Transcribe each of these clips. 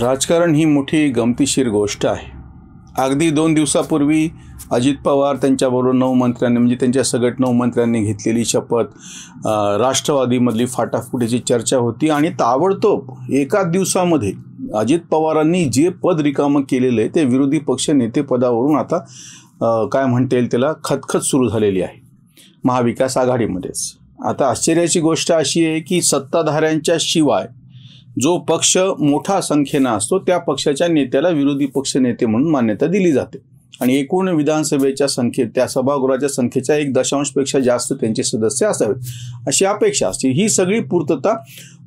राजकारण ही मोठी गमतीशीर गोष्ट आहे अगदी दोन दिवसापूर्वी अजित पवार त्यांच्याबरोबर नऊ मंत्र्यांनी म्हणजे त्यांच्या सगट नऊ मंत्र्यांनी घेतलेली शपथ राष्ट्रवादीमधली फाटाफुटीची चर्चा होती आणि ताबडतोब एकाच दिवसामध्ये अजित पवारांनी जे पद रिकामं केलेलं आहे ते विरोधी पक्ष नेतेपदावरून आता काय म्हणता येईल त्याला खतखत सुरू झालेली आहे महाविकास आघाडीमध्येच आता आश्चर्याची गोष्ट अशी आहे की सत्ताधाऱ्यांच्या शिवाय जो पक्ष मोठा संख्येनं असतो त्या पक्षाच्या नेत्याला विरोधी पक्ष नेते म्हणून मान्यता दिली जाते आणि एकूण विधानसभेच्या संख्येत त्या सभागृहाच्या संख्येच्या एक दशांशपेक्षा जास्त त्यांचे सदस्य असावेत अशी अपेक्षा असते ही सगळी पूर्तता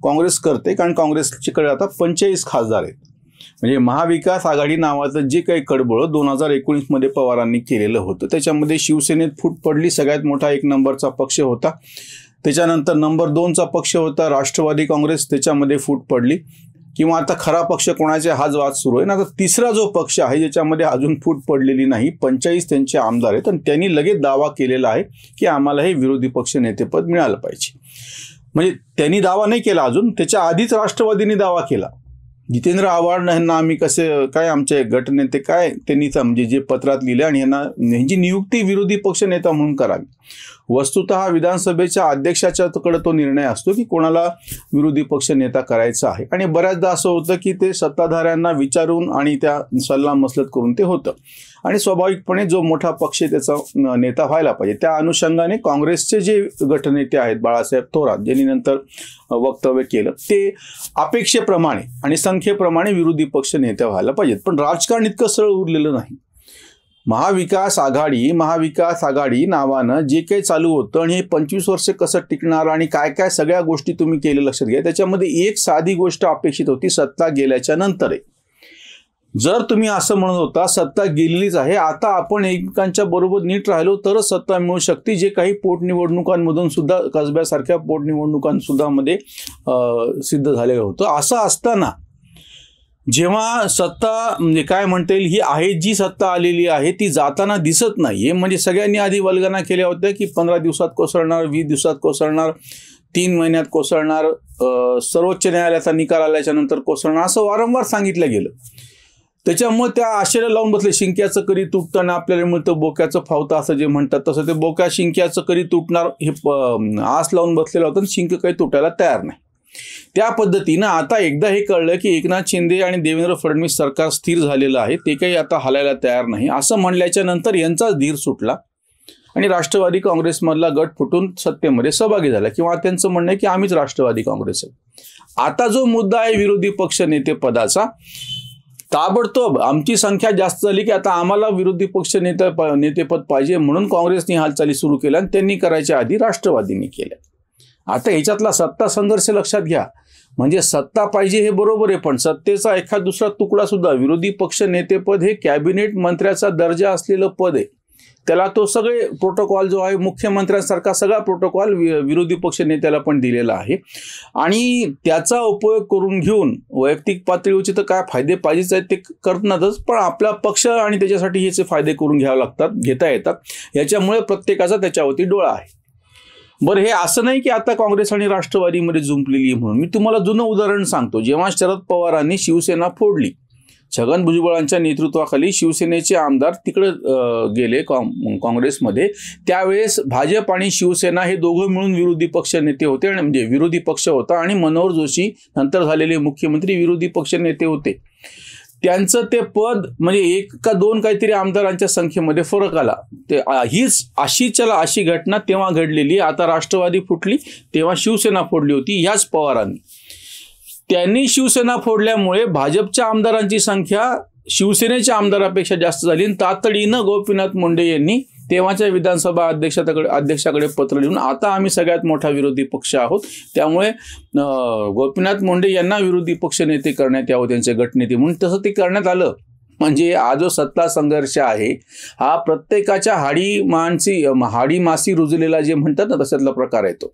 काँग्रेस करते कारण काँग्रेसच्याकडे आता पंचेचाळीस खासदार आहेत म्हणजे महाविकास आघाडी नावाचं जे काही कडबळ दोन हजार एकोणीसमध्ये पवारांनी केलेलं होतं त्याच्यामध्ये शिवसेनेत फूट पडली सगळ्यात मोठा एक नंबरचा पक्ष होता त्याच्यानंतर नंबर दोनचा पक्ष होता राष्ट्रवादी काँग्रेस त्याच्यामध्ये फूट पडली किंवा आता खरा पक्ष कोणाचे हाच वाद सुरू आहे ना आता तिसरा जो पक्ष आहे ज्याच्यामध्ये अजून फूट पडलेली नाही पंचाळीस त्यांचे आमदार आहेत आणि त्यांनी लगेच दावा केलेला आहे की आम्हाला हे विरोधी पक्ष नेतेपद मिळालं पाहिजे म्हणजे त्यांनी दावा नाही केला अजून त्याच्या आधीच राष्ट्रवादीने दावा केला जितेंद्र आव्हाड यांना आम्ही कसे काय आमचे गटनेते काय त्यांनी म्हणजे जे पत्रात लिहिले आणि यांना यांची नियुक्ती विरोधी पक्ष नेता म्हणून करावी वस्तुत विधानसभेच्या अध्यक्षाच्याकडे तो निर्णय असतो की कोणाला विरोधी पक्ष नेता करायचा आहे आणि बऱ्याचदा असं होतं की ते सत्ताधाऱ्यांना विचारून आणि त्या सल्लामसलत करून ते होतं आणि स्वाभाविकपणे जो मोठा पक्ष त्याचा नेता व्हायला पाहिजे त्या अनुषंगाने काँग्रेसचे जे गटनेते आहेत बाळासाहेब थोरात ज्यांनी नंतर वक्तव्य केलं ते अपेक्षेप्रमाणे आणि संख्येप्रमाणे विरोधी पक्ष नेत्या व्हायला पाहिजेत पण राजकारण इतकं सरळ उरलेलं नाही महाविकास आघाडी महाविकास आघाडी नावानं जे काही चालू होतं आणि हे पंचवीस वर्ष कसं टिकणार आणि काय काय सगळ्या गोष्टी तुम्ही केल्या लक्षात घ्या त्याच्यामध्ये एक साधी गोष्ट अपेक्षित होती सत्ता गेल्याच्या नंतरही जर तुम्ही असं म्हणत होता सत्ता गेलेलीच आहे आता आपण एकमेकांच्या बरोबर नीट राहिलो तरच सत्ता मिळू शकते जे काही पोटनिवडणुकांमधून सुद्धा कसब्यासारख्या पोटनिवडणुकांसुद्धा मध्ये सिद्ध झालेलं होतं असं असताना जेव्हा सत्ता म्हणजे काय म्हणता येईल ही आहे जी सत्ता आलेली आहे ती जाताना दिसत नाही म्हणजे सगळ्यांनी आधी वल्गना केल्या होत्या की पंधरा दिवसात कोसळणार वीस दिवसात कोसळणार तीन महिन्यात कोसळणार सर्वोच्च न्यायालयाचा निकाल आल्याच्या नंतर कोसळणार असं वारंवार सांगितलं गेलं त्याच्यामुळे त्या आशेला लावून बसले शिंक्याचं करी तुटताना आपल्याला मिळतं बोक्याचं फावतं असं जे म्हणतात तसं ते बोक्या शिंक्याचं करी तुटणार हे आस लावून बसलेलं होतं आणि शिंक काही तुटायला तयार नाही त्या पद्धतीनं आता एकदा हे कळलं की एकनाथ शिंदे आणि देवेंद्र फडणवीस सरकार स्थिर झालेलं आहे ते काही आता हलायला तयार नाही असं म्हणल्याच्या नंतर यांचाच धीर सुटला आणि राष्ट्रवादी काँग्रेसमधला गट फुटून सत्तेमध्ये सहभागी झाला किंवा त्यांचं म्हणणं आहे की आम्हीच राष्ट्रवादी काँग्रेस आहे आता जो मुद्दा आहे विरोधी पक्ष नेते पदाचा ताबडतोब आमची संख्या जास्त झाली की आता आम्हाला विरोधी पक्ष नेते नेतेपद पाहिजे म्हणून काँग्रेसने हालचाली सुरू केल्या आणि त्यांनी करायच्या आधी राष्ट्रवादींनी केल्या आता ह्याच्यातला सत्ता संघर्ष लक्षात घ्या म्हणजे सत्ता पाहिजे हे बरोबर आहे पण सत्तेचा एखाद दुसरा तुकडा सुद्धा विरोधी पक्ष नेतेपद हे कॅबिनेट मंत्र्याचा दर्जा असलेलं पद आहे त्याला तो सगळे प्रोटोकॉल जो आहे मुख्यमंत्र्यांसारखा सगळा प्रोटोकॉल विरोधी पक्ष नेत्याला पण दिलेला आहे आणि त्याचा उपयोग करून घेऊन वैयक्तिक पातळीवरचे तर काय फायदे पाहिजेच आहेत ते करतातच पण आपला पक्ष आणि त्याच्यासाठी याचे फायदे करून घ्यावे लागतात घेता येतात याच्यामुळे प्रत्येकाचा त्याच्यावरती डोळा आहे बरं हे असं नाही की आता काँग्रेस आणि राष्ट्रवादीमध्ये जुंपलेली म्हणून मी तुम्हाला जुनं उदाहरण सांगतो जेव्हा शरद पवारांनी शिवसेना फोडली छगन भुजबळांच्या नेतृत्वाखाली शिवसेनेचे आमदार तिकडे गेले काँग्रेसमध्ये त्यावेळेस भाजप आणि शिवसेना हे दोघं मिळून विरोधी पक्ष नेते होते आणि म्हणजे विरोधी पक्ष होता आणि मनोहर जोशी नंतर झालेले मुख्यमंत्री विरोधी पक्ष नेते होते त्यांचं ते पद म्हणजे एक का दोन काहीतरी आमदारांच्या संख्येमध्ये फरक आला ते हीच अशी चला अशी घटना तेव्हा घडलेली आता राष्ट्रवादी फुटली तेव्हा शिवसेना फोडली होती याच पवारांनी त्यांनी शिवसेना फोडल्यामुळे भाजपच्या आमदारांची संख्या शिवसेनेच्या आमदारापेक्षा जास्त झाली आणि तातडीनं गोपीनाथ मुंडे यांनी तेव्हाच्या विधानसभा अध्यक्षाकडे अध्यक्षाकडे पत्र लिहून आता आम्ही सगळ्यात मोठा विरोधी पक्ष आहोत त्यामुळे गोपीनाथ मुंडे यांना विरोधी पक्षनेते करण्यात यावं त्यांचे गटनेते म्हणून तसं ते करण्यात आलं म्हणजे हा जो सत्ता संघर्ष आहे हा प्रत्येकाच्या हाडी माणसी हाडी मासी रुजलेला जे म्हणतात ना तशातला प्रकार येतो तो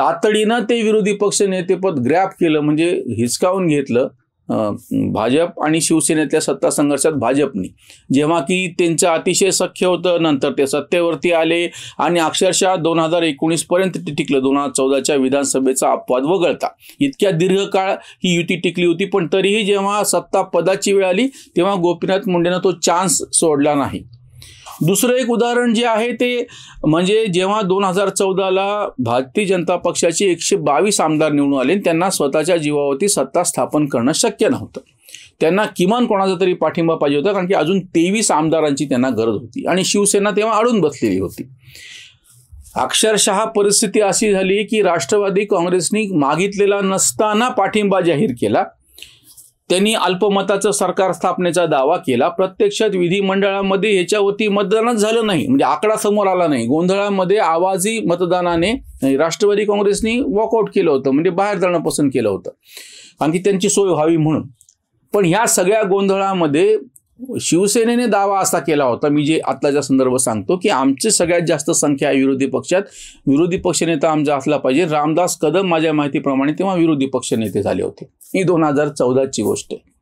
तातडीनं ते विरोधी पक्ष नेतेपद ग्रॅप केलं म्हणजे हिसकावून घेतलं भाजप आणि शिवसेनेतल्या सत्ता संघर्षात भाजपने जेव्हा की त्यांचं अतिशय सख्य होतं नंतर ते सत्तेवरती आले आणि अक्षरशः दोन हजार एकोणीसपर्यंत ते टिकलं दोन हजार चौदाच्या विधानसभेचा अपवाद वगळता इतक्या दीर्घकाळ ही युती टिकली होती पण तरीही जेव्हा सत्ता पदाची वेळ आली तेव्हा गोपीनाथ मुंडेनं तो चान्स सोडला नाही दुसरं एक उदाहरण जे आहे ते म्हणजे जेव्हा दोन हजार चौदाला भारतीय जनता पक्षाचे एकशे बावीस आमदार निवडून आले त्यांना स्वतःच्या जीवावरती सत्ता स्थापन करणं शक्य नव्हतं त्यांना किमान कोणाचा तरी पाठिंबा पाहिजे होता कारण की अजून तेवीस आमदारांची त्यांना गरज होती आणि शिवसेना तेव्हा अडून बसलेली होती अक्षरशः परिस्थिती अशी झाली की राष्ट्रवादी काँग्रेसनी मागितलेला नसताना पाठिंबा जाहीर केला त्यांनी अल्पमताचं सरकार स्थापनेचा दावा केला प्रत्यक्षात विधिमंडळामध्ये वती मतदानच झालं नाही म्हणजे आकडा समोर आला नाही गोंधळामध्ये आवाजी मतदानाने राष्ट्रवादी काँग्रेसनी वॉकआउट केलं होतं म्हणजे बाहेर जाणं पसंत केलं होतं आणखी त्यांची सोय व्हावी म्हणून पण ह्या सगळ्या गोंधळामध्ये शिवसेनेने दावा असा केला होता मी जे आत्ताच्या संदर्भ सांगतो की आमचे सगळ्यात जास्त संख्या आहे विरोधी पक्षात विरोधी पक्षनेता आमचा असला पाहिजे रामदास कदम माझ्या माहितीप्रमाणे तेव्हा विरोधी पक्षनेते झाले होते ही दोन हजार चौदाची गोष्ट आहे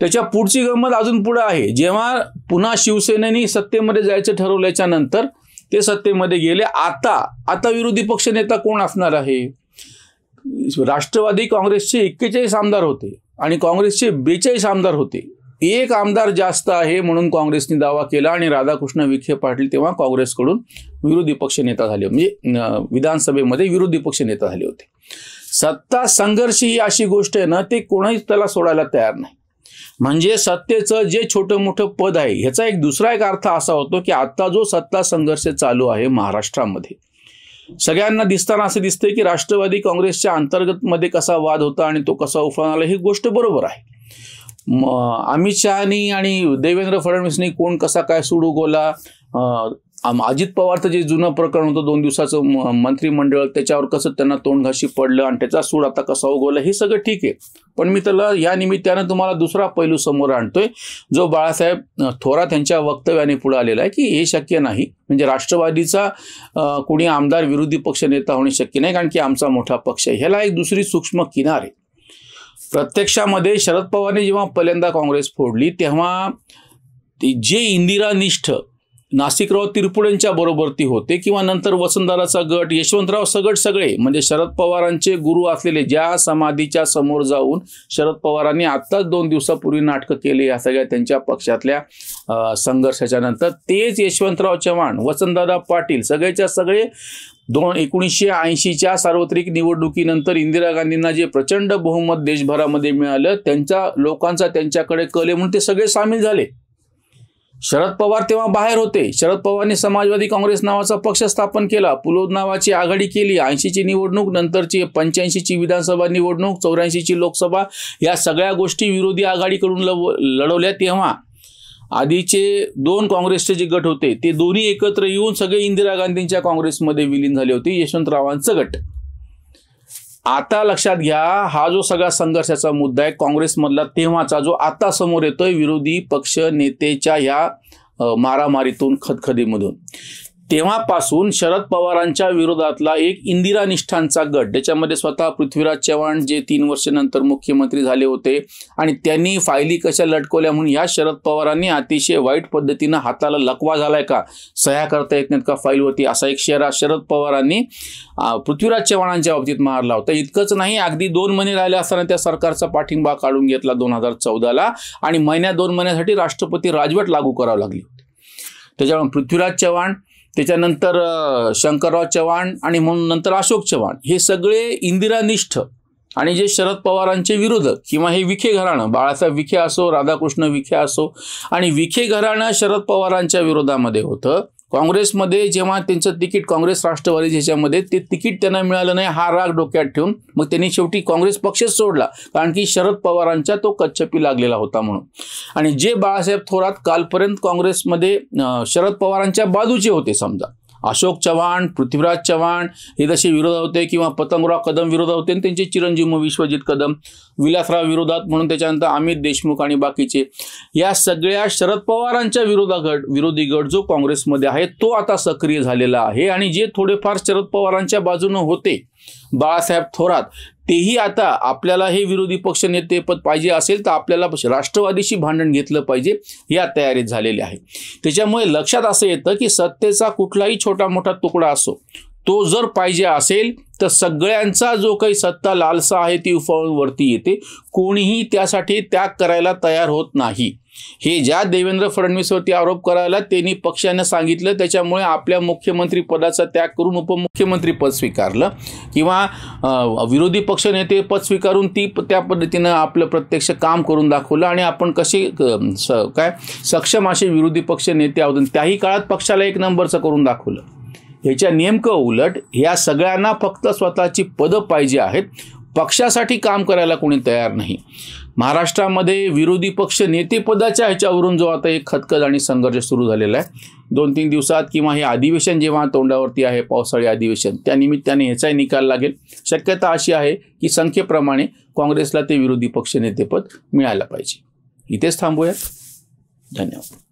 त्याच्या पुढची गंमत अजून पुढे आहे जेव्हा पुन्हा शिवसेनेने सत्तेमध्ये जायचं ठरवल्याच्या नंतर ते सत्तेमध्ये गेले आता आता विरोधी पक्षनेता कोण असणार आहे राष्ट्रवादी काँग्रेसचे एक्केचाळीस आमदार होते आणि काँग्रेसचे बेचाळीस आमदार होते एक आमदार जास्त आहे म्हणून काँग्रेसने दावा केला आणि राधाकृष्ण विखे पाटील तेव्हा काँग्रेसकडून विरोधी पक्ष नेता झाले म्हणजे विधानसभेमध्ये विरोधी पक्ष नेता झाले होते सत्ता संघर्ष ही अशी गोष्ट आहे ना ते कोणाही त्याला सोडायला तयार नाही म्हणजे सत्तेचं जे छोटं मोठं पद आहे ह्याचा एक दुसरा एक अर्थ असा होतो की आता जो सत्ता संघर्ष चालू आहे महाराष्ट्रामध्ये सगळ्यांना दिसताना असं दिसतंय की राष्ट्रवादी काँग्रेसच्या अंतर्गतमध्ये कसा वाद होता आणि तो कसा उफाळून आला ही गोष्ट बरोबर आहे अमित शहानी आणि देवेंद्र फडणवीसनी कोण कसा काय सूड उगवला अजित पवारचं जे जुनं प्रकरण होतं दोन दिवसाचं मंत्रिमंडळ त्याच्यावर कसं त्यांना तोंडघाशी पडलं आणि त्याचा सूड आता कसा उगवला हे सगळं ठीक आहे पण मी त्याला या निमित्तानं तुम्हाला दुसरा पैलू समोर आणतोय जो बाळासाहेब थोरात यांच्या वक्तव्याने पुढे आलेला आहे की हे शक्य नाही म्हणजे राष्ट्रवादीचा कोणी आमदार विरोधी पक्षनेता होणे शक्य नाही कारण की आमचा मोठा पक्ष आहे ह्याला एक दुसरी सूक्ष्म किनार आहे प्रत्यक्षामध्ये शरद पवारने जेव्हा पहिल्यांदा काँग्रेस फोडली तेव्हा जे इंदिरानिष्ठ नाशिकराव तिरपुळेंच्या बरोबर ती होते किंवा नंतर वसंतदाराचा गट यशवंतराव सगट सगळे म्हणजे शरद पवारांचे गुरु असलेले ज्या समाधीच्या समोर जाऊन शरद पवारांनी आत्ताच दोन दिवसापूर्वी नाटकं केली या सगळ्या त्यांच्या पक्षातल्या संघर्षाच्या नंतर तेच यशवंतराव चव्हाण वसंतदादा पाटील सगळ्याच्या सगळे दोन एकोणीसशे ऐंशीच्या सार्वत्रिक निवडणुकीनंतर इंदिरा गांधींना जे प्रचंड बहुमत देशभरामध्ये मिळालं त्यांचा लोकांचा त्यांच्याकडे कले म्हणून ते सगळे सामील झाले शरद पवार तेव्हा बाहेर होते शरद पवारने समाजवादी काँग्रेस नावाचा पक्ष स्थापन केला पुलोद नावाची आघाडी केली ऐंशीची निवडणूक नंतरची पंच्याऐंशीची विधानसभा निवडणूक चौऱ्याऐंशीची लोकसभा या सगळ्या गोष्टी विरोधी आघाडीकडून लव लढवल्या तेव्हा आधीचे दोन काँग्रेसचे जे गट होते ते दोन्ही एकत्र येऊन सगळे इंदिरा गांधींच्या काँग्रेसमध्ये विलीन झाले होते यशवंतरावांचं गट आता लक्षात घ्या हा जो सगळा संघर्षाचा मुद्दा आहे काँग्रेसमधला तेव्हाचा जो आता समोर येतोय विरोधी पक्ष नेतेच्या या मारामारीतून खदखदीमधून तेव्हापासून शरद पवारांच्या विरोधातला एक इंदिरा निष्ठांचा गट ज्याच्यामध्ये स्वतः पृथ्वीराज चव्हाण जे तीन वर्षानंतर मुख्यमंत्री झाले होते आणि त्यांनी फायली कशा लटकवल्या म्हणून ह्या शरद पवारांनी अतिशय वाईट पद्धतीनं हाताला लकवा झालाय का सह्या करता येत नाहीत का फाईलवरती असा एक शेरा शरद पवारांनी पृथ्वीराज चव्हाणांच्या बाबतीत मारला होता इतकंच नाही अगदी दोन महिने राहिले असताना त्या सरकारचा पाठिंबा काढून घेतला दोन हजार चौदाला आणि महिन्या दोन महिन्यासाठी राष्ट्रपती राजवट लागू करावं लागली त्याच्यामुळे पृथ्वीराज चव्हाण त्याच्यानंतर शंकरराव चव्हाण आणि म्हणून नंतर अशोक चव्हाण हे सगळे इंदिरानिष्ठ आणि जे शरद पवारांचे विरोधक किंवा हे विखे घराणं बाळासाहेब विखे असो राधाकृष्ण विखे असो आणि विखे घराणं शरद पवारांच्या विरोधामध्ये होतं काँग्रेसमध्ये जेव्हा त्यांचं तिकीट काँग्रेस राष्ट्रवादी ह्याच्यामध्ये ते तिकीट त्यांना मिळालं नाही हा राग डोक्यात ठेवून मग त्यांनी शेवटी काँग्रेस पक्षच सोडला कारण की शरद पवारांचा तो कच्छपी लागलेला होता म्हणून आणि जे बाळासाहेब थोरात कालपर्यंत काँग्रेसमध्ये शरद पवारांच्या बाजूचे होते समजा अशोक चव्हाण पृथ्वीराज चव्हाण हे जसे विरोध होते किंवा पतंगराव कदम विरोध होते आणि त्यांचे चिरंजीव विश्वजित कदम विलासराव विरोधात म्हणून त्याच्यानंतर अमित देशमुख आणि बाकीचे या सगळ्या शरद पवारांच्या विरोधागट विरोधी गट जो काँग्रेसमध्ये आहे तो आता सक्रिय झालेला आहे आणि जे थोडेफार शरद पवारांच्या बाजूनं होते बाळासाहेब थोरात तेही आता आपल्याला हे विरोधी पक्ष पद पाहिजे असेल तर आपल्याला राष्ट्रवादीशी भांडण घेतलं पाहिजे या तयारीत झालेली आहे त्याच्यामुळे लक्षात असं येतं की सत्तेचा कुठलाही छोटा मोठा तुकडा असो तो जर पाहिजे असेल तर सगळ्यांचा जो काही सत्ता लालसा आहे ती वरती येते कोणीही त्यासाठी त्याग करायला तयार होत नाही हे ज्या देवेंद्र फडणवीसवरती आरोप करायला त्यांनी पक्षाने सांगितलं त्याच्यामुळे आपल्या मुख्यमंत्री पदाचा त्याग करून उपमुख्यमंत्री पद स्वीकारलं किंवा विरोधी पक्षनेते पद स्वीकारून ती त्या पद्धतीनं आपलं प्रत्यक्ष काम करून दाखवलं आणि आपण कसे काय सक्षम असे विरोधी पक्षनेते आहोत त्याही काळात पक्षाला एक नंबरचं करून दाखवलं ह्याच्या नेमकं उलट ह्या सगळ्यांना फक्त स्वतःची पदं पाहिजे आहेत पक्षासाठी काम करायला कोणी तयार नाही महाराष्ट्रामध्ये विरोधी पक्ष नेतेपदाच्या ह्याच्यावरून जो आता एक खतखत आणि संघर्ष सुरू झालेला आहे दोन तीन दिवसात किंवा हे अधिवेशन जेव्हा तोंडावरती आहे पावसाळी अधिवेशन त्या निमित्ताने ह्याचाही निकाल लागेल शक्यता अशी आहे की संख्येप्रमाणे काँग्रेसला ते विरोधी पक्ष नेतेपद मिळायला पाहिजे इथेच थांबूयात धन्यवाद